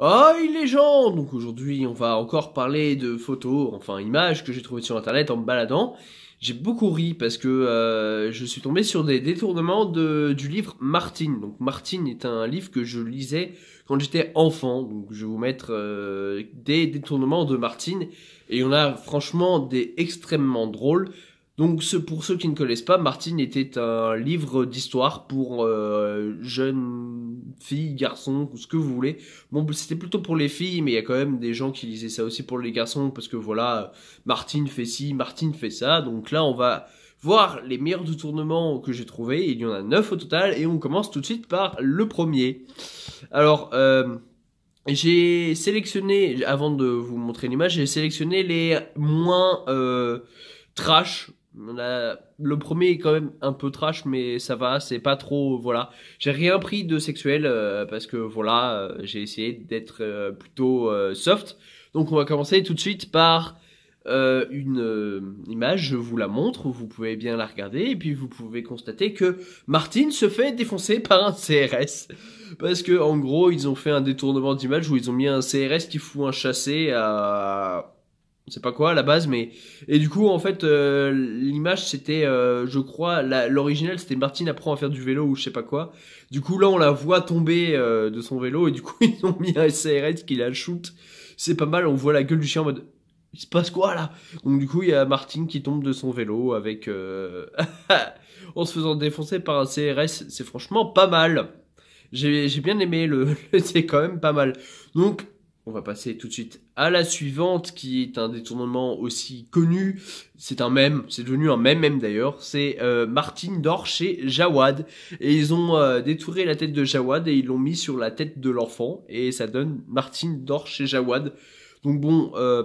Ah, les gens, Donc aujourd'hui, on va encore parler de photos, enfin images que j'ai trouvées sur internet en me baladant. J'ai beaucoup ri parce que euh, je suis tombé sur des détournements de, du livre Martine. Donc Martine est un livre que je lisais quand j'étais enfant. Donc je vais vous mettre euh, des détournements de Martine. Et on a franchement des extrêmement drôles. Donc ce, pour ceux qui ne connaissent pas, Martine était un livre d'histoire pour euh, jeunes filles, garçons, ou ce que vous voulez. Bon, c'était plutôt pour les filles, mais il y a quand même des gens qui lisaient ça aussi pour les garçons, parce que voilà, Martine fait ci, Martine fait ça. Donc là, on va voir les meilleurs tournements que j'ai trouvés. Il y en a 9 au total, et on commence tout de suite par le premier. Alors... Euh, j'ai sélectionné, avant de vous montrer l'image, j'ai sélectionné les moins euh, trash le premier est quand même un peu trash, mais ça va, c'est pas trop. Voilà. J'ai rien pris de sexuel euh, parce que voilà, euh, j'ai essayé d'être euh, plutôt soft. Donc on va commencer tout de suite par une image, je vous la montre, vous pouvez bien la regarder, et puis vous pouvez constater que Martine se fait défoncer par un CRS. Parce que en gros, ils ont fait un détournement d'image où ils ont mis un CRS qui fout un chassé à on sait pas quoi à la base, mais et du coup en fait euh, l'image c'était, euh, je crois, l'original c'était Martine apprend à faire du vélo ou je sais pas quoi. Du coup là on la voit tomber euh, de son vélo et du coup ils ont mis un CRS qui la shoot. C'est pas mal, on voit la gueule du chien en mode il se passe quoi là Donc du coup il y a Martine qui tombe de son vélo avec en se faisant défoncer par un CRS. C'est franchement pas mal. J'ai bien aimé le, c'est quand même pas mal. Donc on va passer tout de suite à la suivante, qui est un détournement aussi connu. C'est un même, c'est devenu un même même d'ailleurs. C'est euh, Martine dort chez Jawad. Et ils ont détourné euh, détouré la tête de Jawad et ils l'ont mis sur la tête de l'enfant. Et ça donne Martine dort chez Jawad. Donc bon, euh,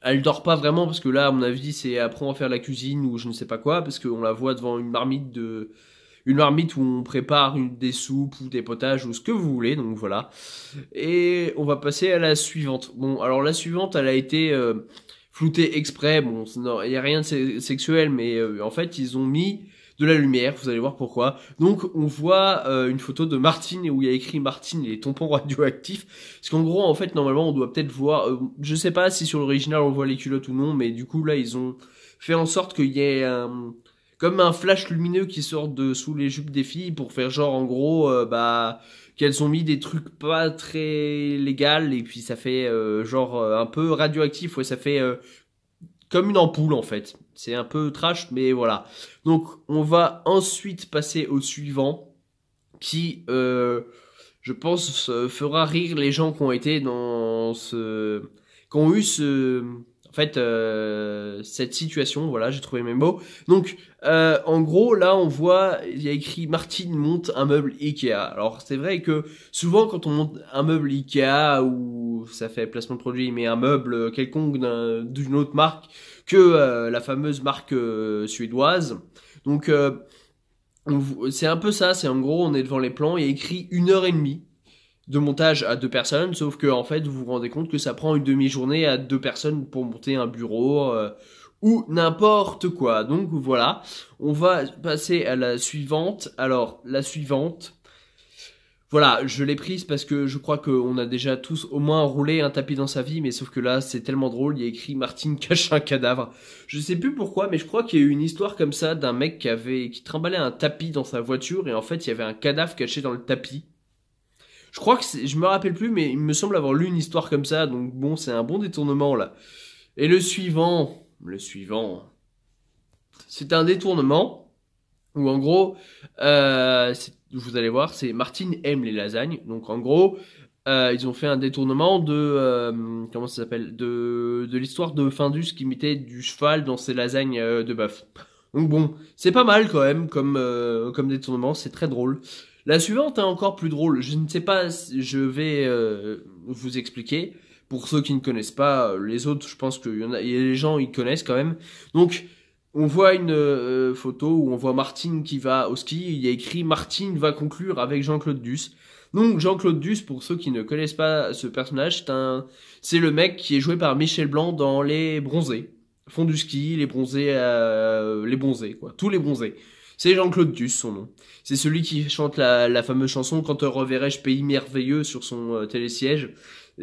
elle dort pas vraiment parce que là, à mon avis, c'est apprendre à faire la cuisine ou je ne sais pas quoi, parce qu'on la voit devant une marmite de une marmite où on prépare une, des soupes ou des potages ou ce que vous voulez. Donc voilà. Et on va passer à la suivante. Bon, alors la suivante, elle a été euh, floutée exprès. Bon, il n'y a rien de sexuel, mais euh, en fait, ils ont mis de la lumière, vous allez voir pourquoi. Donc on voit euh, une photo de Martine où il y a écrit Martine et les tampons radioactifs. Parce qu'en gros en fait normalement on doit peut-être voir, Je je sais pas si sur l'original on voit les culottes ou non, mais du coup là ils ont fait en sorte qu'il y ait un comme un flash lumineux qui sort de sous les jupes des filles pour faire genre en gros euh, bah qu'elles ont mis des trucs pas très légales et puis ça fait euh, genre euh, un peu radioactif ouais ça fait comme une ampoule en fait c'est un peu trash mais voilà donc on va ensuite passer au suivant qui je pense fera rire les gens qui ont été dans ce qui ont eu ce fait, euh, cette situation, voilà, j'ai trouvé mes mots. Donc, euh, en gros, là, on voit, il y a écrit Martine monte un meuble Ikea. Alors, c'est vrai que souvent, quand on monte un meuble Ikea ou ça fait placement de produit, mais un meuble quelconque d'une autre marque que euh, la fameuse marque suédoise. Donc, c'est un peu ça. C'est en gros, on est devant les plans. Il y a écrit une heure et demie de montage à deux personnes, sauf que en fait vous vous rendez compte que ça prend une demi-journée à deux personnes pour monter un bureau euh, ou n'importe quoi. Donc voilà, on va passer à la suivante. Alors la suivante, voilà, je l'ai prise parce que je crois qu'on a déjà tous au moins roulé un tapis dans sa vie, mais sauf que là, c'est tellement drôle, il y a écrit Martine cache un cadavre. Je sais plus pourquoi, mais je crois qu'il y a eu une histoire comme ça d'un mec qui avait, qui trimballait un tapis dans sa voiture et en fait, il y avait un cadavre caché dans le tapis. Je crois que je me rappelle plus, mais il me semble avoir lu une histoire comme ça. Donc bon, c'est un bon détournement là. Et le suivant, le suivant, c'est un détournement où en gros, euh, vous allez voir, c'est Martine aime les lasagnes. Donc en gros, euh, ils ont fait un détournement de euh, comment ça s'appelle de, de l'histoire de Findus qui mettait du cheval dans ses lasagnes de bœuf. Donc bon, c'est pas mal quand même comme, comme détournement, c'est très drôle. La suivante est encore plus drôle. Je ne sais pas, je vais euh, vous expliquer. Pour ceux qui ne connaissent pas, euh, les autres, je pense que y les gens, ils connaissent quand même. Donc, on voit une euh, photo où on voit Martine qui va au ski. Il y a écrit Martine va conclure avec Jean-Claude Duss. Donc Jean-Claude Duss, pour ceux qui ne connaissent pas ce personnage, c'est le mec qui est joué par Michel Blanc dans Les Bronzés. Fond du ski, Les Bronzés, Les Bronzés, quoi. Tous les Bronzés. C'est Jean-Claude Duss, son nom. C'est celui qui chante la, fameuse chanson Quand te reverrai-je pays merveilleux sur son euh, télésiège.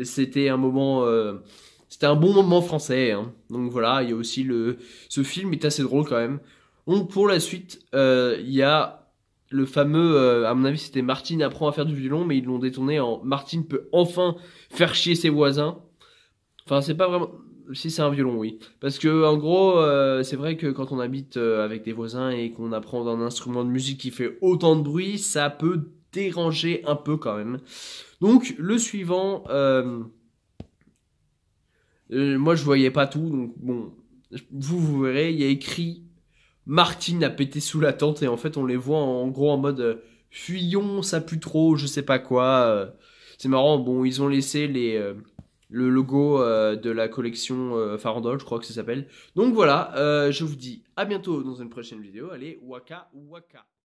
C'était un moment. Euh, c'était un bon moment français. Hein. Donc voilà, il y a aussi le. Ce film est assez drôle quand même. Donc pour la suite, euh, il y a le fameux, à mon avis, c'était Martine apprend à faire du violon, mais ils l'ont détourné en Martine peut enfin faire chier ses voisins. Enfin, c'est pas vraiment. Si c'est un violon, oui. Parce que en gros, euh, c'est vrai que quand on habite euh, avec des voisins et qu'on apprend d'un instrument de musique qui fait autant de bruit, ça peut déranger un peu quand même. Donc le suivant, euh, moi je voyais pas tout, donc bon, vous vous verrez, il y a écrit Martine a pété sous la tente et en fait on les voit en, gros en mode fuyons, ça pue trop, je sais pas quoi. c'est marrant, bon ils ont laissé les le logo euh, de la collection euh, Farandol, je crois que ça s'appelle. Donc voilà, euh, je vous dis à bientôt dans une prochaine vidéo. Allez, waka waka.